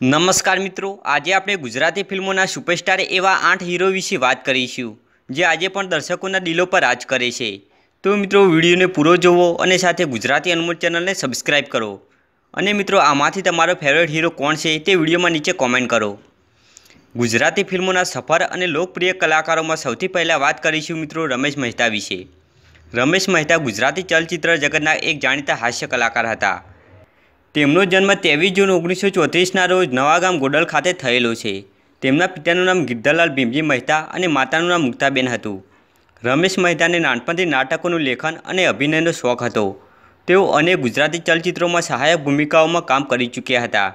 નમસ્કાર મિત્રો આજે આપણે ગુજરાતી ફિલ્મોના સુપરસ્ટાર એવા આઠ હીરો વિશે વાત કરીશું જે આજે પણ દર્શકોના દિલો પર રાજ કરે છે તો મિત્રો વિડીયોને પૂરો જોવો અને સાથે ગુજરાતી અનમોલ ચેનલને સબસ્ક્રાઈબ કરો અને મિત્રો આમાંથી તમારો ફેવરેટ હીરો કોણ છે તે વિડીયોમાં નીચે કોમેન્ટ કરો ગુજરાતી ફિલ્મોના સફર અને લોકપ્રિય કલાકારોમાં સૌથી પહેલાં વાત કરીશું મિત્રો રમેશ મહેતા વિશે રમેશ મહેતા ગુજરાતી ચલચિત્ર જગતના એક જાણીતા હાસ્ય કલાકાર હતા તેમનો જન્મ ત્રેવીસ જૂન ઓગણીસો ચોત્રીસના રોજ નવાગામ ગોડલ ખાતે થયેલો છે તેમના પિતાનું નામ ગિદ્ધરલાલ ભીમજી મહેતા અને માતાનું નામ મુક્તાબેન હતું રમેશ મહેતાને નાનપણથી નાટકોનું લેખન અને અભિનયનો શોખ હતો તેઓ અનેક ગુજરાતી ચલચિત્રોમાં સહાયક ભૂમિકાઓમાં કામ કરી ચૂક્યા હતા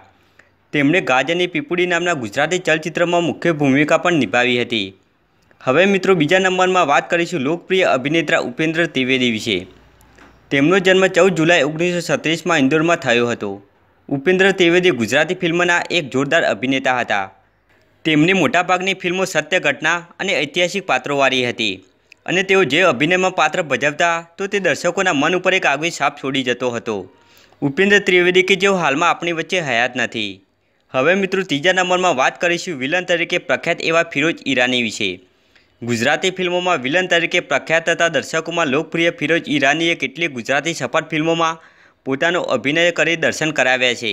તેમણે ગાજની પીપુડી નામના ગુજરાતી ચલચિત્રમાં મુખ્ય ભૂમિકા પણ નિભાવી હતી હવે મિત્રો બીજા નંબરમાં વાત કરીશું લોકપ્રિય અભિનેતા ઉપેન્દ્ર ત્રિવેદી વિશે તેમનો જન્મ ચૌદ જુલાઈ ઓગણીસો સત્રીસમાં ઇન્દોરમાં થયો હતો ઉપેન્દ્ર ત્રિવેદી ગુજરાતી ફિલ્મના એક જોરદાર અભિનેતા હતા તેમની મોટાભાગની ફિલ્મો સત્ય ઘટના અને ઐતિહાસિક પાત્રોવાળી હતી અને તેઓ જે અભિનયમાં પાત્ર ભજવતા તો તે દર્શકોના મન ઉપર એક આગવી છાપ છોડી જતો હતો ઉપેન્દ્ર ત્રિવેદી કે જેઓ હાલમાં આપણી વચ્ચે હયાત નથી હવે મિત્રો ત્રીજા નંબરમાં વાત કરીશું વિલન તરીકે પ્રખ્યાત એવા ફિરોજ ઈરાની વિશે ગુજરાતી ફિલ્મોમાં વિલન તરીકે પ્રખ્યાત થતા દર્શકોમાં લોકપ્રિય ફિરોજ ઈરાનીએ કેટલીક ગુજરાતી સપાટ ફિલ્મોમાં પોતાનો અભિનય કરી દર્શન કરાવ્યા છે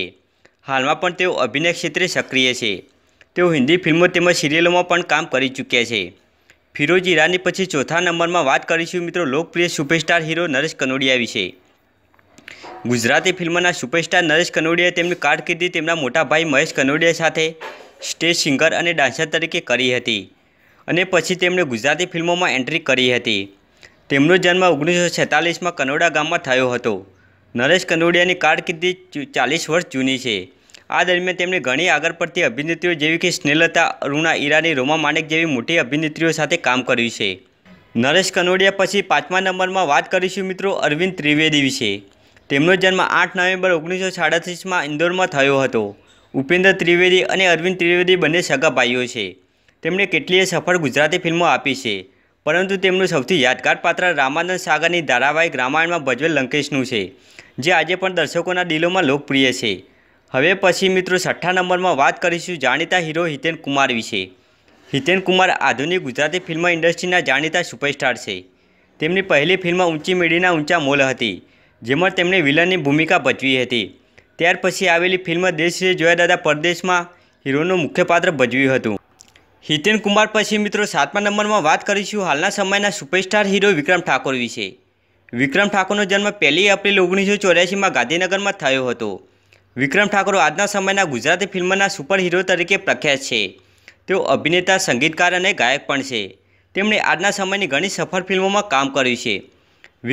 હાલમાં પણ તેઓ અભિનય ક્ષેત્રે સક્રિય છે તેઓ હિન્દી ફિલ્મો તેમજ સિરિયલોમાં પણ કામ કરી ચૂક્યા છે ફિરોજ ઈરાની પછી ચોથા નંબરમાં વાત કરીશું મિત્રો લોકપ્રિય સુપરસ્ટાર હીરો નરેશ કનોડિયા વિશે ગુજરાતી ફિલ્મના સુપરસ્ટાર નરેશ કનોડિયાએ તેમની કારકિર્દી તેમના મોટા ભાઈ મહેશ કનોડિયા સાથે સ્ટેજ સિંગર અને ડાન્સર તરીકે કરી હતી અને પછી તેમણે ગુજરાતી ફિલ્મોમાં એન્ટ્રી કરી હતી તેમનો જન્મ ઓગણીસો છેતાલીસમાં કનોડા ગામમાં થયો હતો નરેશ કનોડિયાની કારકિર્દી ચાલીસ વર્ષ જૂની છે આ દરમિયાન તેમણે ઘણી આગળ પડતી અભિનેત્રીઓ જેવી કે સ્નેહલતા અરુણા ઈરાની રોમા માણેક જેવી મોટી અભિનેત્રીઓ સાથે કામ કર્યું છે નરેશ કનોડિયા પછી પાંચમા નંબરમાં વાત કરીશું મિત્રો અરવિંદ ત્રિવેદી વિશે તેમનો જન્મ આઠ નવેમ્બર ઓગણીસો સાડત્રીસમાં ઇન્દોરમાં થયો હતો ઉપેન્દ્ર ત્રિવેદી અને અરવિંદ ત્રિવેદી બંને સગા ભાઈઓ છે તેમણે કેટલીય સફળ ગુજરાતી ફિલ્મો આપી છે પરંતુ તેમનું સૌથી યાદગાર પાત્ર રામાનંદ સાગરની ધારાવાહિક રામાયણમાં ભજવેલ લંકેશનું છે જે આજે પણ દર્શકોના દિલોમાં લોકપ્રિય છે હવે પછી મિત્રો છઠ્ઠા નંબરમાં વાત કરીશું જાણીતા હીરો હિતેન કુમાર વિશે હિતેન કુમાર આધુનિક ગુજરાતી ફિલ્મ ઇન્ડસ્ટ્રીના જાણીતા સુપરસ્ટાર છે તેમની પહેલી ફિલ્મ ઊંચી મેળીના ઊંચા મોલ હતી જેમાં તેમણે વિલનની ભૂમિકા ભજવી હતી ત્યાર પછી આવેલી ફિલ્મ દેશ જોયા દાદા પરદેશમાં હીરોનું મુખ્ય પાત્ર ભજવ્યું હતું હિતેન કુમાર પછી મિત્રો સાતમા નંબરમાં વાત કરીશું હાલના સમયના સુપરસ્ટાર હીરો વિક્રમ ઠાકોર વિશે વિક્રમ ઠાકોરનો જન્મ પહેલી એપ્રિલ ઓગણીસો ચોર્યાસીમાં ગાંધીનગરમાં થયો હતો વિક્રમ ઠાકોર આજના સમયના ગુજરાતી ફિલ્મના સુપર હીરો તરીકે પ્રખ્યાત છે તેઓ અભિનેતા સંગીતકાર અને ગાયક પણ છે તેમણે આજના સમયની ઘણી સફળ ફિલ્મોમાં કામ કર્યું છે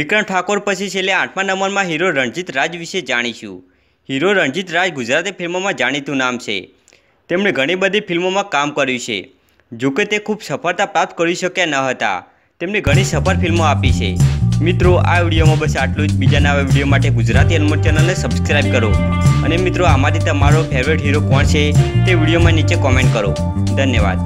વિક્રમ ઠાકોર પછી છેલ્લે આઠમા નંબરમાં હીરો રણજીત રાજ વિશે જાણીશું હીરો રણજીત રાજ ગુજરાતી ફિલ્મોમાં જાણીતું નામ છે તેમણે ઘણી બધી ફિલ્મોમાં કામ કર્યું છે જોકે તે ખૂબ સફળતા પ્રાપ્ત કરી શક્યા ન હતા તેમણે ઘણી સફળ ફિલ્મો આપી છે મિત્રો આ વિડીયોમાં બસ આટલું જ બીજાના આવા વિડીયો માટે ગુજરાતી એલમોટ ચેનલને સબસ્ક્રાઈબ કરો અને મિત્રો આમાંથી તમારો ફેવરેટ હીરો કોણ છે તે વિડીયોમાં નીચે કોમેન્ટ કરો ધન્યવાદ